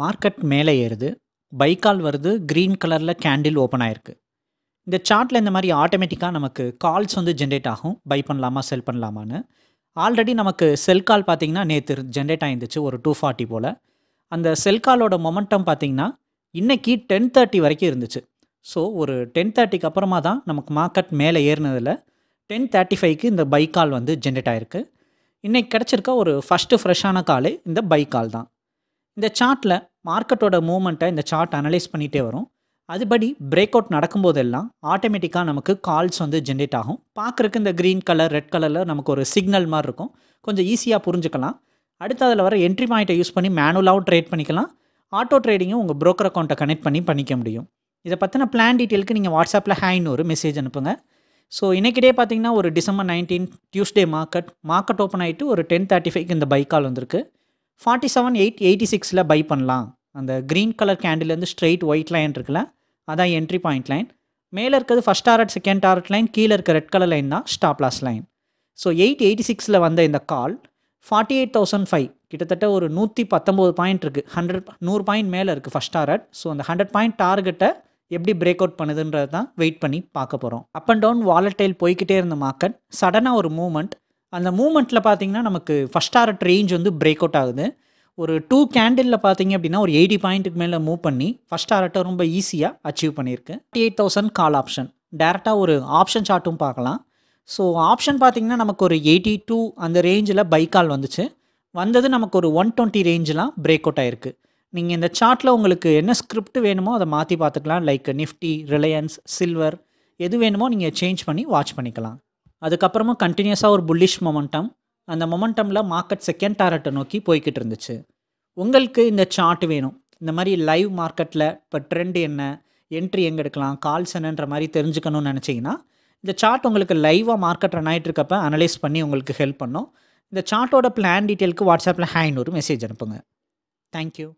market மேலே ஏறுது பைக்கால் வருது க்ரீன் கலரில் கேண்டில் ஓப்பன் ஆயிருக்கு இந்த சார்ட்டில் இந்த மாதிரி ஆட்டோமேட்டிக்காக நமக்கு கால்ஸ் வந்து ஜென்ரேட் ஆகும் பை பண்ணலாமா செல் பண்ணலாமான்னு ஆல்ரெடி நமக்கு செல் கால் பார்த்திங்கன்னா நேற்று ஜென்ரேட் ஆகிருந்துச்சு ஒரு டூ ஃபார்ட்டி போல் அந்த செல் காலோட மொமெண்டம் பார்த்திங்கன்னா இன்றைக்கி டென் தேர்ட்டி வரைக்கும் இருந்துச்சு ஸோ ஒரு டென் தேர்ட்டிக்கு அப்புறமா தான் நமக்கு மார்க்கெட் மேலே ஏறினதில் டென் தேர்ட்டி ஃபைவ்க்கு இந்த பை கால் வந்து ஜென்ரேட் ஆகிருக்கு இன்றைக்கி கிடச்சிருக்க ஒரு ஃபஸ்ட்டு ஃப்ரெஷ்ஷான காலே இந்த பை கால் தான் இந்த சார்ட்டில் மார்க்கெட்டோட மூமெண்ட்டை இந்த சார்ட் அனலைஸ் பண்ணிகிட்டே வரும் அதுபடி பிரேக் அவுட் நடக்கும்போதெல்லாம் ஆட்டோமேட்டிக்காக நமக்கு கால்ஸ் வந்து ஜென்ரேட் ஆகும் பார்க்குறக்கு இந்த க்ரீன் கலர் ரெட் கலரில் நமக்கு ஒரு சிக்னல் மாதிரி இருக்கும் கொஞ்சம் ஈஸியாக புரிஞ்சுக்கலாம் அடுத்து அதில் வர என்ட்ரி பாயிண்ட்டை யூஸ் பண்ணி மேனுவலாகவும் ட்ரேட் பண்ணிக்கலாம் ஆட்டோ ட்ரேடிங்கும் உங்கள் ப்ரோக்கர் அக்கௌண்ட்டை கனெக்ட் பண்ணி பண்ணிக்க முடியும் இதை பற்றின பிளான் டீட்டெயிலுக்கு நீங்கள் வாட்ஸ்அப்பில் ஹேன்னு ஒரு மெசேஜ் அனுப்புங்க ஸோ இன்றைக்கிடையே பார்த்தீங்கன்னா ஒரு December nineteen Tuesday market market open ஆகிட்டு ஒரு டென் தேர்ட்டி ஃபைவ்க்கு இந்த பைக் கால் வந்திருக்கு ஃபார்ட்டி செவன் எயிட் எயிட்டி சிக்ஸில் பை பண்ணலாம் அந்த க்ரீன் கலர் கேண்டில்லேருந்து ஸ்ட்ரெயிட் ஒயிட் லைன் இருக்குல்ல அதான் என்ட்ரி பாயிண்ட் லைன் மேலே இருக்கிறது first target second target line கீழே இருக்க ரெட் கலர் லைன் தான் stop loss line so eight eighty சிக்ஸில் வந்த இந்த call forty eight thousand five கிட்டத்தட்ட ஒரு நூற்றி பத்தொம்போது பாயிண்ட் இருக்குது ஹண்ட்ரட் நூறு பாயிண்ட் மேலே இருக்குது ஃபஸ்ட் டாரட் ஸோ அந்த ஹண்ட்ரட் பாயிண்ட் டார்கெட்டை எப்படி பிரேக் அவுட் பண்ணுதுன்றது தான் வெயிட் பண்ணி பார்க்க போகிறோம் அப் அண்ட் டவுன் வாலட்டைல் போய்கிட்டே இருந்த மார்க்கெட் சடனாக ஒரு மூமெண்ட் அந்த மூமெண்ட்டில் பார்த்தீங்கன்னா நமக்கு ஃபஸ்ட் ஆர்ட் ரேஞ்ச் வந்து பிரேக் அவுட் ஆகுது ஒரு டூ கேண்டிலில் பார்த்தீங்க அப்படின்னா ஒரு எயிட்டி பாயிண்ட்டுக்கு மேலே மூவ் பண்ணி ஃபஸ்ட் ஆர்ட்டை ரொம்ப ஈஸியாக அச்சீவ் பண்ணியிருக்கு எயிட் தௌசண்ட் கால் ஆப்ஷன் டேரெக்டாக ஒரு ஆப்ஷன் சார்ட்டும் பார்க்கலாம் ஸோ ஆப்ஷன் பார்த்தீங்கன்னா நமக்கு ஒரு எயிட்டி டூ அந்த ரேஞ்சில் பை கால் வந்துச்சு வந்தது நமக்கு ஒரு ஒன் டுவெண்ட்டி ரேஞ்செலாம் பிரேக் அவுட் ஆகிருக்கு நீங்கள் இந்த சார்ட்டில் உங்களுக்கு என்ன ஸ்கிரிப்ட் வேணுமோ அதை மாற்றி பார்த்துக்கலாம் லைக் நிஃப்டி ரிலையன்ஸ் சில்வர் எது வேணுமோ நீங்கள் சேஞ்ச் பண்ணி வாட்ச் பண்ணிக்கலாம் அதுக்கப்புறமா கண்டினியூஸாக ஒரு புல்லிஷ் மொமெண்டம் அந்த மொமெண்டமில் மார்க்கெட் செகண்ட் டாரட்டை நோக்கி போய்கிட்டு இருந்துச்சு உங்களுக்கு இந்த சார்ட் வேணும் இந்த மாதிரி லைவ் மார்க்கெட்டில் இப்போ ட்ரெண்ட் என்ன என்ட்ரி எங்கே எடுக்கலாம் கால்ஸ் என்னன்ற மாதிரி தெரிஞ்சுக்கணும்னு நினச்சிங்கன்னா இந்த சார்ட் உங்களுக்கு லைவாக மார்க்கெட் ரன் ஆகிட்டு இருக்கப்ப அனலைஸ் பண்ணி உங்களுக்கு ஹெல்ப் பண்ணும் இந்த சார்ட்டோட பிளான் டீட்டெயிலுக்கு வாட்ஸ்அப்பில் ஹேங் ஒரு மெசேஜ் அனுப்புங்க தேங்க்யூ